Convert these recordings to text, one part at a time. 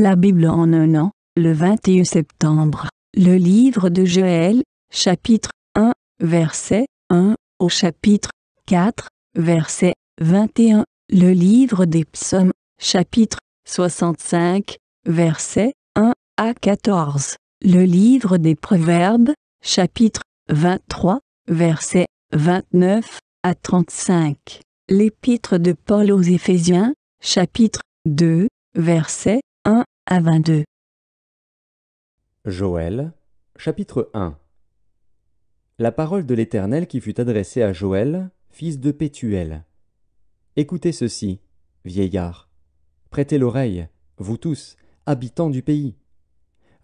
La Bible en un an, le 21 septembre, le livre de Joël, chapitre 1, verset 1, au chapitre 4, verset 21, le livre des psaumes, chapitre 65, verset 1 à 14, le livre des proverbes, chapitre 23, verset 29 à 35, l'épître de Paul aux Éphésiens, chapitre 2, verset 1 à 22. Joël, chapitre 1 La parole de l'Éternel qui fut adressée à Joël, fils de Pétuel. Écoutez ceci, vieillards. Prêtez l'oreille, vous tous, habitants du pays.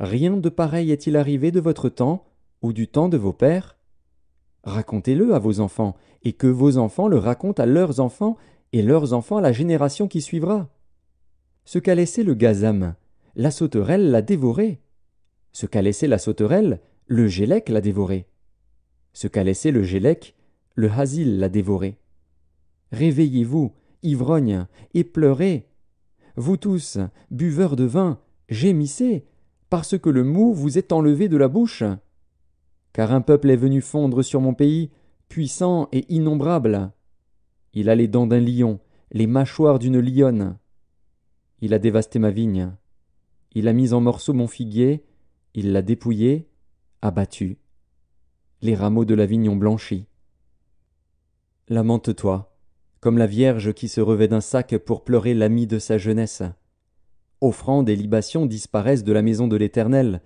Rien de pareil est-il arrivé de votre temps ou du temps de vos pères Racontez-le à vos enfants, et que vos enfants le racontent à leurs enfants, et leurs enfants à la génération qui suivra ce qu'a laissé le gazam, la sauterelle l'a dévoré. Ce qu'a laissé la sauterelle, le gélec l'a dévoré. Ce qu'a laissé le gélec, le hasil l'a dévoré. Réveillez-vous, ivrognes, et pleurez. Vous tous, buveurs de vin, gémissez, parce que le mou vous est enlevé de la bouche. Car un peuple est venu fondre sur mon pays, puissant et innombrable. Il a les dents d'un lion, les mâchoires d'une lionne il a dévasté ma vigne. Il a mis en morceaux mon figuier, il l'a dépouillé, abattu. Les rameaux de la vigne ont blanchi. Lamente-toi, comme la Vierge qui se revêt d'un sac pour pleurer l'ami de sa jeunesse. Offrandes et libations disparaissent de la maison de l'Éternel.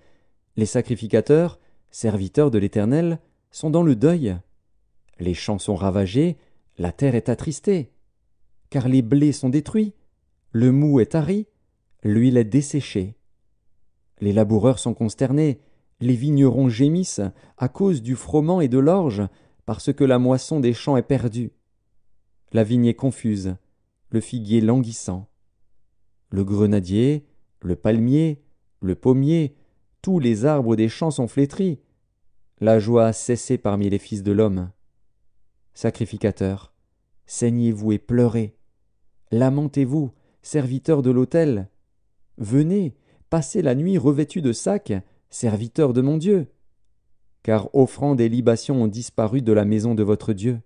Les sacrificateurs, serviteurs de l'Éternel, sont dans le deuil. Les champs sont ravagés, la terre est attristée. Car les blés sont détruits, le mou est tari, l'huile est desséchée. Les laboureurs sont consternés, les vignerons gémissent à cause du froment et de l'orge, parce que la moisson des champs est perdue. La vigne est confuse, le figuier languissant. Le grenadier, le palmier, le pommier, tous les arbres des champs sont flétris. La joie a cessé parmi les fils de l'homme. Sacrificateurs, saignez-vous et pleurez. Lamentez-vous, Serviteur de l'autel, venez, passez la nuit revêtus de sacs, serviteur de mon Dieu, car offrandes et libations ont disparu de la maison de votre Dieu.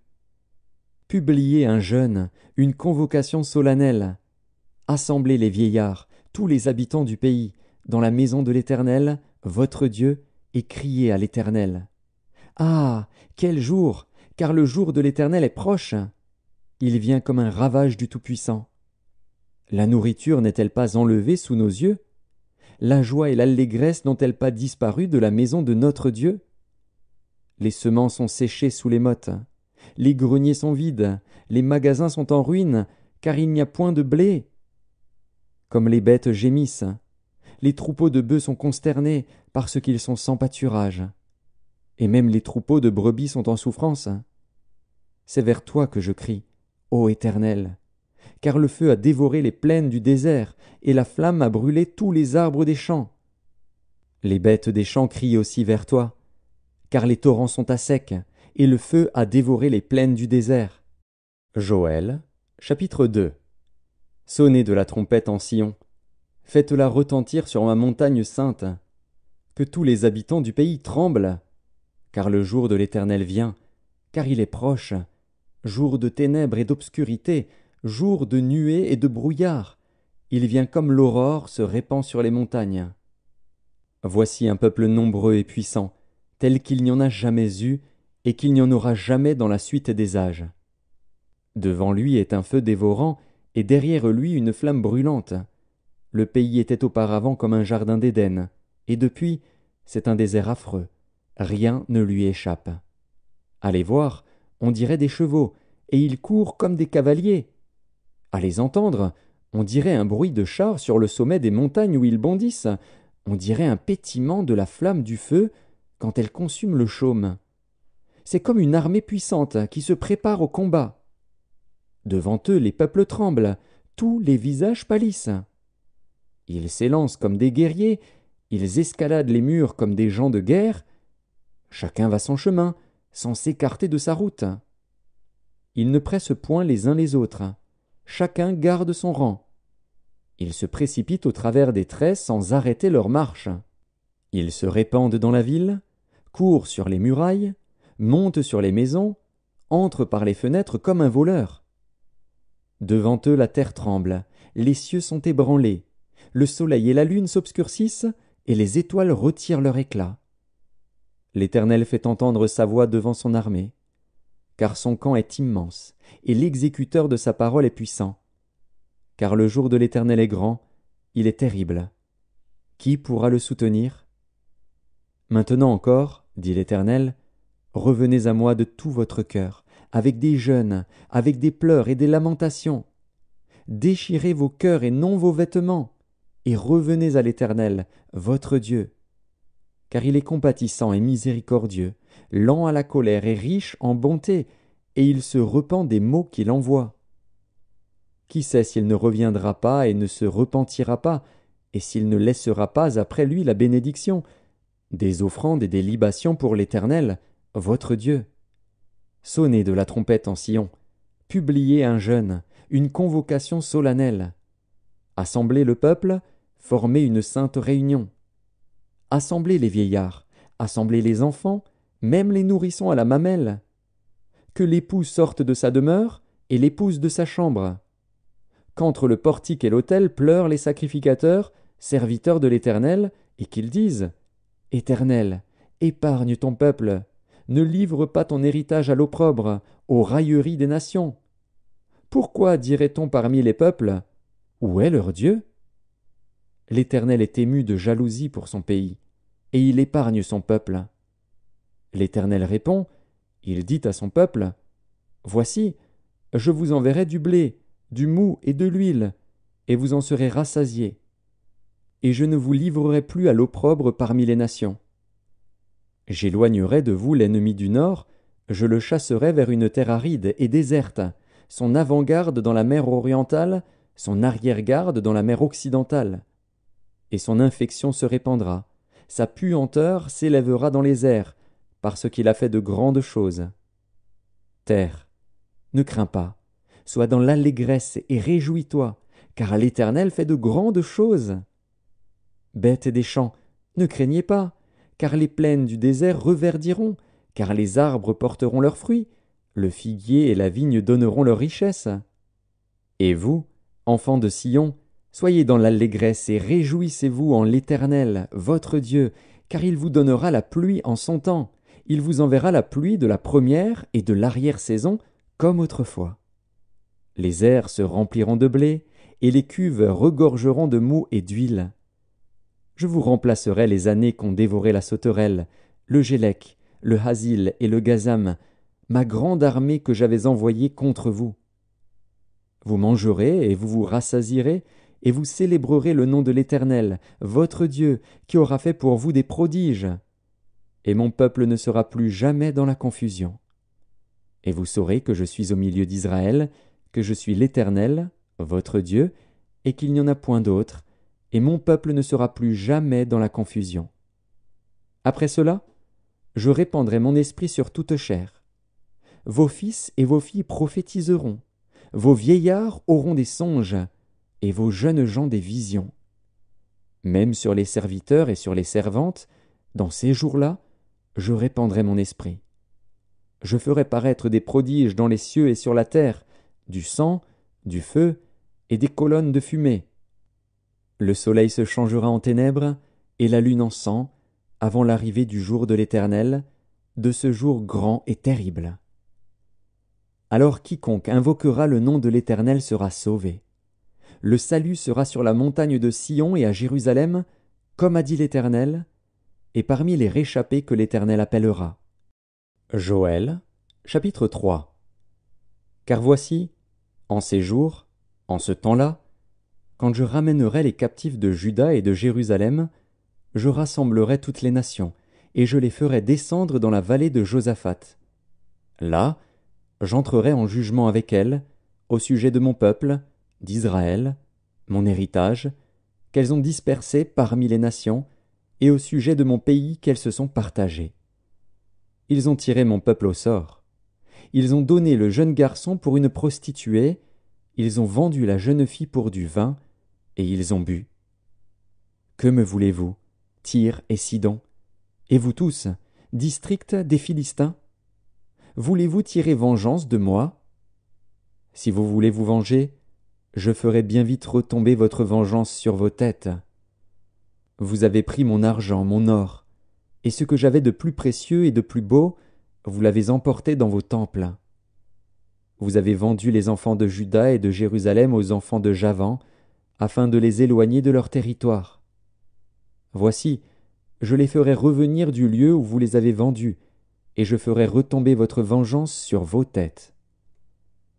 Publiez un jeûne, une convocation solennelle. Assemblez les vieillards, tous les habitants du pays, dans la maison de l'Éternel, votre Dieu, et criez à l'Éternel. Ah. Quel jour. Car le jour de l'Éternel est proche. Il vient comme un ravage du Tout-Puissant. La nourriture n'est-elle pas enlevée sous nos yeux La joie et l'allégresse n'ont-elles pas disparu de la maison de notre Dieu Les semences sont séchées sous les mottes, les greniers sont vides, les magasins sont en ruine, car il n'y a point de blé. Comme les bêtes gémissent, les troupeaux de bœufs sont consternés parce qu'ils sont sans pâturage, et même les troupeaux de brebis sont en souffrance. C'est vers toi que je crie, ô Éternel car le feu a dévoré les plaines du désert, et la flamme a brûlé tous les arbres des champs. Les bêtes des champs crient aussi vers toi, car les torrents sont à sec, et le feu a dévoré les plaines du désert. Joël, chapitre 2 Sonnez de la trompette en Sion, faites-la retentir sur ma montagne sainte, que tous les habitants du pays tremblent, car le jour de l'Éternel vient, car il est proche, jour de ténèbres et d'obscurité, jour de nuées et de brouillard. Il vient comme l'aurore se répand sur les montagnes. Voici un peuple nombreux et puissant, tel qu'il n'y en a jamais eu et qu'il n'y en aura jamais dans la suite des âges. Devant lui est un feu dévorant, et derrière lui une flamme brûlante. Le pays était auparavant comme un jardin d'Éden, et depuis, c'est un désert affreux. Rien ne lui échappe. Allez voir, on dirait des chevaux, et ils courent comme des cavaliers. À les entendre, on dirait un bruit de char sur le sommet des montagnes où ils bondissent, on dirait un pétiment de la flamme du feu quand elle consume le chaume. C'est comme une armée puissante qui se prépare au combat. Devant eux les peuples tremblent, tous les visages pâlissent. Ils s'élancent comme des guerriers, ils escaladent les murs comme des gens de guerre, chacun va son chemin, sans s'écarter de sa route. Ils ne pressent point les uns les autres. Chacun garde son rang. Ils se précipitent au travers des traits sans arrêter leur marche. Ils se répandent dans la ville, courent sur les murailles, montent sur les maisons, entrent par les fenêtres comme un voleur. Devant eux la terre tremble, les cieux sont ébranlés, le soleil et la lune s'obscurcissent, et les étoiles retirent leur éclat. L'Éternel fait entendre sa voix devant son armée car son camp est immense, et l'exécuteur de sa parole est puissant. Car le jour de l'Éternel est grand, il est terrible. Qui pourra le soutenir Maintenant encore, dit l'Éternel, revenez à moi de tout votre cœur, avec des jeûnes, avec des pleurs et des lamentations. Déchirez vos cœurs et non vos vêtements, et revenez à l'Éternel, votre Dieu. Car il est compatissant et miséricordieux, lent à la colère et riche en bonté, et il se repent des maux qu'il envoie. Qui sait s'il ne reviendra pas et ne se repentira pas, et s'il ne laissera pas après lui la bénédiction, des offrandes et des libations pour l'Éternel, votre Dieu. Sonnez de la trompette en Sion, publiez un jeûne, une convocation solennelle. Assemblez le peuple, formez une sainte réunion. Assemblez les vieillards, assemblez les enfants, même les nourrissons à la mamelle. Que l'époux sorte de sa demeure et l'épouse de sa chambre. Qu'entre le portique et l'autel pleurent les sacrificateurs, serviteurs de l'Éternel, et qu'ils disent Éternel, épargne ton peuple, ne livre pas ton héritage à l'opprobre, aux railleries des nations. Pourquoi dirait-on parmi les peuples Où est leur Dieu L'Éternel est ému de jalousie pour son pays, et il épargne son peuple. L'Éternel répond, Il dit à son peuple, Voici, je vous enverrai du blé, du mou et de l'huile, et vous en serez rassasiés. Et je ne vous livrerai plus à l'opprobre parmi les nations. J'éloignerai de vous l'ennemi du nord, je le chasserai vers une terre aride et déserte, son avant-garde dans la mer orientale, son arrière-garde dans la mer occidentale. Et son infection se répandra, sa puanteur s'élèvera dans les airs, parce qu'il a fait de grandes choses. Terre, ne crains pas, sois dans l'allégresse et réjouis-toi, car l'Éternel fait de grandes choses. Bêtes des champs, ne craignez pas, car les plaines du désert reverdiront, car les arbres porteront leurs fruits, le figuier et la vigne donneront leur richesse. Et vous, enfants de Sion, soyez dans l'allégresse et réjouissez-vous en l'Éternel, votre Dieu, car il vous donnera la pluie en son temps, il vous enverra la pluie de la première et de l'arrière-saison comme autrefois. Les airs se rempliront de blé, et les cuves regorgeront de mou et d'huile. Je vous remplacerai les années qu'ont dévoré la sauterelle, le gélec, le hasil et le gazam, ma grande armée que j'avais envoyée contre vous. Vous mangerez et vous vous rassasirez, et vous célébrerez le nom de l'Éternel, votre Dieu, qui aura fait pour vous des prodiges, et mon peuple ne sera plus jamais dans la confusion. Et vous saurez que je suis au milieu d'Israël, que je suis l'Éternel, votre Dieu, et qu'il n'y en a point d'autre, et mon peuple ne sera plus jamais dans la confusion. Après cela, je répandrai mon esprit sur toute chair. Vos fils et vos filles prophétiseront, vos vieillards auront des songes, et vos jeunes gens des visions. Même sur les serviteurs et sur les servantes, dans ces jours-là, je répandrai mon esprit. Je ferai paraître des prodiges dans les cieux et sur la terre, du sang, du feu et des colonnes de fumée. Le soleil se changera en ténèbres, et la lune en sang, avant l'arrivée du jour de l'Éternel, de ce jour grand et terrible. Alors quiconque invoquera le nom de l'Éternel sera sauvé. Le salut sera sur la montagne de Sion et à Jérusalem, comme a dit l'Éternel, et parmi les réchappés que l'Éternel appellera. Joël, chapitre 3 Car voici, en ces jours, en ce temps-là, quand je ramènerai les captifs de Juda et de Jérusalem, je rassemblerai toutes les nations, et je les ferai descendre dans la vallée de Josaphat. Là, j'entrerai en jugement avec elles, au sujet de mon peuple, d'Israël, mon héritage, qu'elles ont dispersé parmi les nations, et au sujet de mon pays qu'elles se sont partagées. Ils ont tiré mon peuple au sort. Ils ont donné le jeune garçon pour une prostituée, ils ont vendu la jeune fille pour du vin, et ils ont bu. Que me voulez-vous, Tyr et Sidon, et vous tous, district des Philistins Voulez-vous tirer vengeance de moi Si vous voulez vous venger, je ferai bien vite retomber votre vengeance sur vos têtes. Vous avez pris mon argent, mon or, et ce que j'avais de plus précieux et de plus beau, vous l'avez emporté dans vos temples. Vous avez vendu les enfants de Juda et de Jérusalem aux enfants de Javan, afin de les éloigner de leur territoire. Voici, je les ferai revenir du lieu où vous les avez vendus, et je ferai retomber votre vengeance sur vos têtes.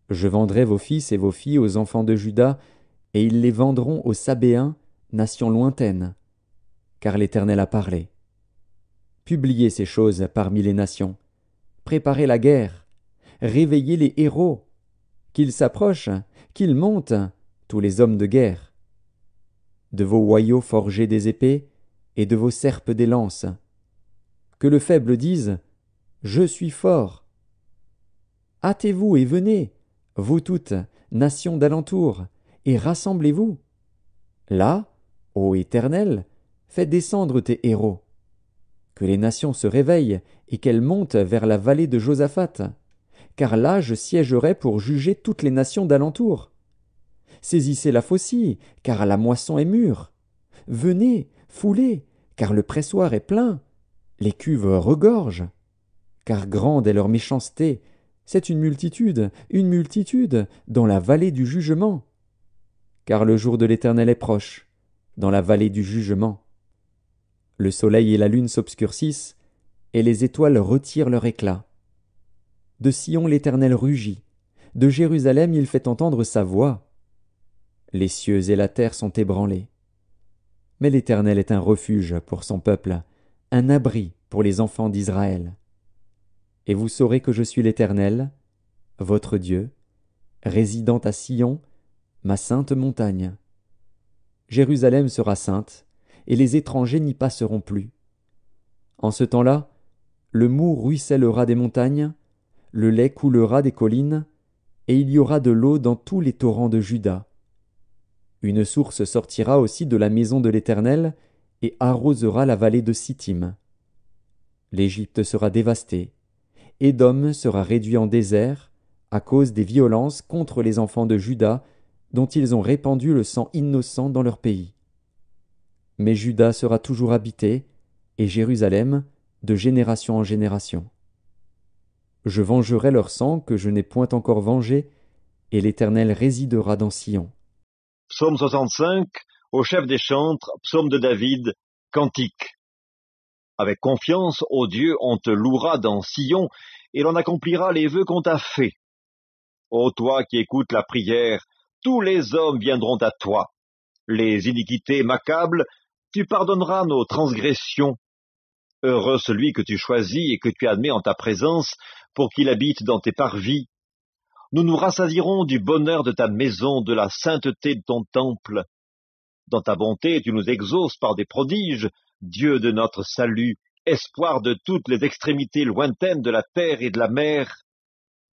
Je vendrai vos fils et vos filles aux enfants de Juda, et ils les vendront aux Sabéens, nation lointaine car l'Éternel a parlé. Publiez ces choses parmi les nations, préparez la guerre, réveillez les héros, qu'ils s'approchent, qu'ils montent, tous les hommes de guerre. De vos hoyaux forgés des épées, et de vos serpes des lances. Que le faible dise Je suis fort. Hâtez-vous et venez, vous toutes, nations d'alentour, et rassemblez-vous. Là, ô Éternel, Fais descendre tes héros. Que les nations se réveillent et qu'elles montent vers la vallée de Josaphat, car là je siégerai pour juger toutes les nations d'alentour. Saisissez la faucille, car la moisson est mûre. Venez, foulez, car le pressoir est plein. Les cuves regorgent. Car grande est leur méchanceté. C'est une multitude, une multitude, dans la vallée du jugement. Car le jour de l'Éternel est proche, dans la vallée du jugement. Le soleil et la lune s'obscurcissent, et les étoiles retirent leur éclat. De Sion l'Éternel rugit, de Jérusalem il fait entendre sa voix. Les cieux et la terre sont ébranlés. Mais l'Éternel est un refuge pour son peuple, un abri pour les enfants d'Israël. Et vous saurez que je suis l'Éternel, votre Dieu, résidant à Sion, ma sainte montagne. Jérusalem sera sainte, et les étrangers n'y passeront plus. En ce temps-là, le mou ruissellera des montagnes, le lait coulera des collines, et il y aura de l'eau dans tous les torrents de Juda. Une source sortira aussi de la maison de l'Éternel, et arrosera la vallée de Sittim. L'Égypte sera dévastée, Édom sera réduit en désert, à cause des violences contre les enfants de Juda, dont ils ont répandu le sang innocent dans leur pays mais Juda sera toujours habité, et Jérusalem, de génération en génération. Je vengerai leur sang que je n'ai point encore vengé, et l'Éternel résidera dans Sion. Psaume 65, au chef des chantres, psaume de David, cantique. Avec confiance, ô Dieu, on te louera dans Sion, et l'on accomplira les vœux qu'on t'a faits. Ô toi qui écoutes la prière, tous les hommes viendront à toi. Les iniquités m'accablent, tu pardonneras nos transgressions. Heureux celui que tu choisis et que tu admets en ta présence pour qu'il habite dans tes parvis. Nous nous rassasirons du bonheur de ta maison, de la sainteté de ton temple. Dans ta bonté, tu nous exauces par des prodiges, Dieu de notre salut, espoir de toutes les extrémités lointaines de la terre et de la mer.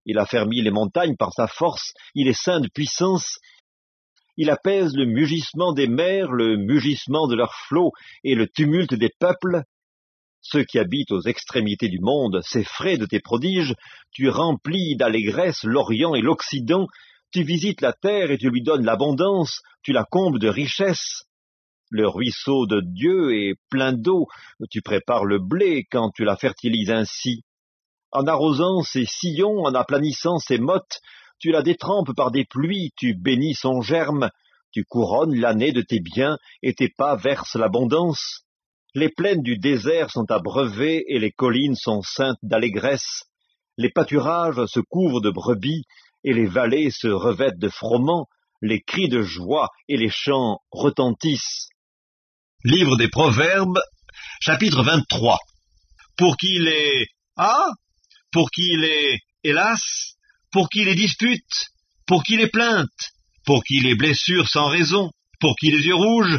Il a fermi les montagnes par sa force, il est saint de puissance, il apaise le mugissement des mers, le mugissement de leurs flots et le tumulte des peuples. Ceux qui habitent aux extrémités du monde s'effraient de tes prodiges, tu remplis d'allégresse l'Orient et l'Occident, tu visites la terre et tu lui donnes l'abondance, tu la combles de richesses. Le ruisseau de Dieu est plein d'eau, tu prépares le blé quand tu la fertilises ainsi. En arrosant ses sillons, en aplanissant ses mottes, tu la détrempes par des pluies, tu bénis son germe, tu couronnes l'année de tes biens, et tes pas versent l'abondance. Les plaines du désert sont abreuvées, et les collines sont saintes d'allégresse. Les pâturages se couvrent de brebis, et les vallées se revêtent de froment, les cris de joie et les chants retentissent. Livre des Proverbes, chapitre 23. Pour qui il est Ah Pour qui il est Hélas pour qui les disputes, pour qui les plaintes, pour qui les blessures sans raison, pour qui les yeux rouges,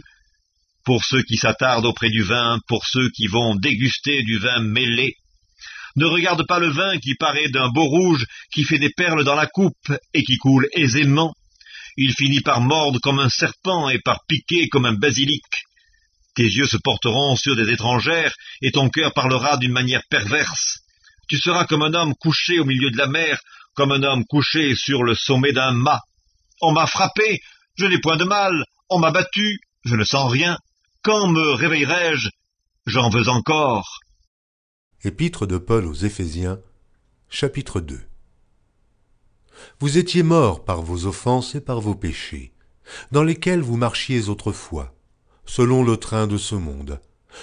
pour ceux qui s'attardent auprès du vin, pour ceux qui vont déguster du vin mêlé. Ne regarde pas le vin qui paraît d'un beau rouge, qui fait des perles dans la coupe et qui coule aisément. Il finit par mordre comme un serpent et par piquer comme un basilic. Tes yeux se porteront sur des étrangères et ton cœur parlera d'une manière perverse. Tu seras comme un homme couché au milieu de la mer, comme un homme couché sur le sommet d'un mât. On m'a frappé, je n'ai point de mal, on m'a battu, je ne sens rien. Quand me réveillerai-je J'en veux encore. Épître de Paul aux Éphésiens, chapitre 2 Vous étiez morts par vos offenses et par vos péchés, dans lesquels vous marchiez autrefois, selon le train de ce monde,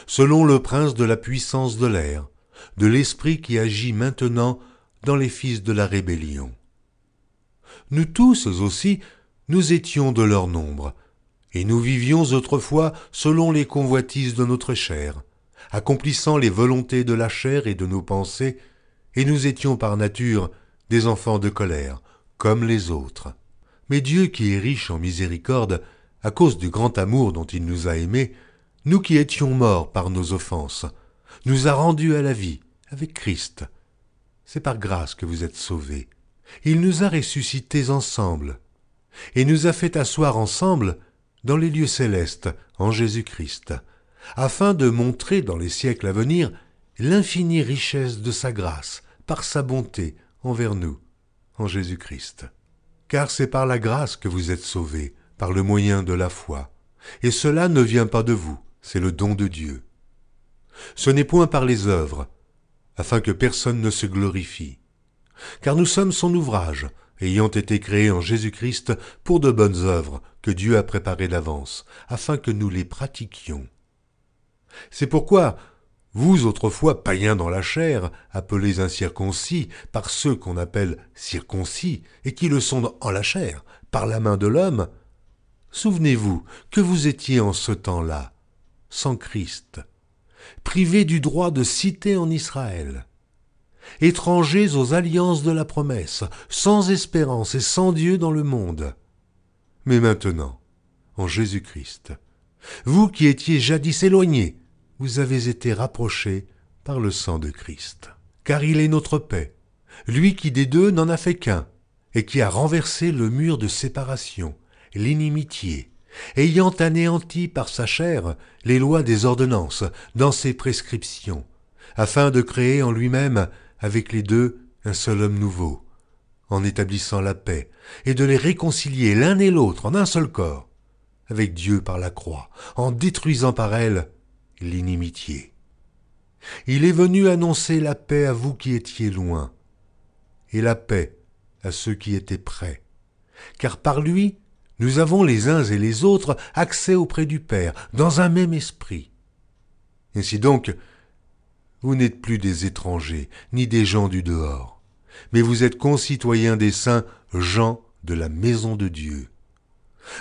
selon le prince de la puissance de l'air, de l'esprit qui agit maintenant dans les fils de la rébellion. Nous tous aussi, nous étions de leur nombre, et nous vivions autrefois selon les convoitises de notre chair, accomplissant les volontés de la chair et de nos pensées, et nous étions par nature des enfants de colère, comme les autres. Mais Dieu qui est riche en miséricorde, à cause du grand amour dont il nous a aimés, nous qui étions morts par nos offenses, nous a rendus à la vie avec Christ, c'est par grâce que vous êtes sauvés. Il nous a ressuscités ensemble, et nous a fait asseoir ensemble dans les lieux célestes en Jésus-Christ, afin de montrer dans les siècles à venir l'infinie richesse de sa grâce par sa bonté envers nous en Jésus-Christ. Car c'est par la grâce que vous êtes sauvés, par le moyen de la foi, et cela ne vient pas de vous, c'est le don de Dieu. Ce n'est point par les œuvres, afin que personne ne se glorifie. Car nous sommes son ouvrage, ayant été créés en Jésus-Christ pour de bonnes œuvres que Dieu a préparées d'avance, afin que nous les pratiquions. C'est pourquoi, vous autrefois païens dans la chair, appelés incirconcis par ceux qu'on appelle circoncis, et qui le sont en la chair, par la main de l'homme, souvenez-vous que vous étiez en ce temps-là, sans Christ, privés du droit de cité en Israël, étrangers aux alliances de la promesse, sans espérance et sans Dieu dans le monde. Mais maintenant, en Jésus-Christ, vous qui étiez jadis éloignés, vous avez été rapprochés par le sang de Christ. Car il est notre paix, lui qui des deux n'en a fait qu'un, et qui a renversé le mur de séparation, l'inimitié, ayant anéanti par sa chair les lois des ordonnances dans ses prescriptions, afin de créer en lui-même, avec les deux, un seul homme nouveau, en établissant la paix, et de les réconcilier l'un et l'autre en un seul corps, avec Dieu par la croix, en détruisant par elle l'inimitié. Il est venu annoncer la paix à vous qui étiez loin, et la paix à ceux qui étaient prêts, car par lui, nous avons les uns et les autres accès auprès du Père, dans un même esprit. Ainsi donc, vous n'êtes plus des étrangers, ni des gens du dehors, mais vous êtes concitoyens des saints gens de la maison de Dieu.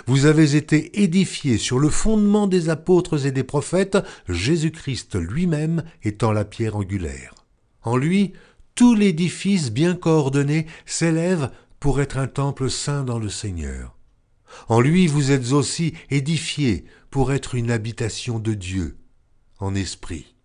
Vous avez été édifiés sur le fondement des apôtres et des prophètes, Jésus-Christ lui-même étant la pierre angulaire. En lui, tout l'édifice bien coordonné s'élève pour être un temple saint dans le Seigneur. En lui vous êtes aussi édifiés pour être une habitation de Dieu en esprit.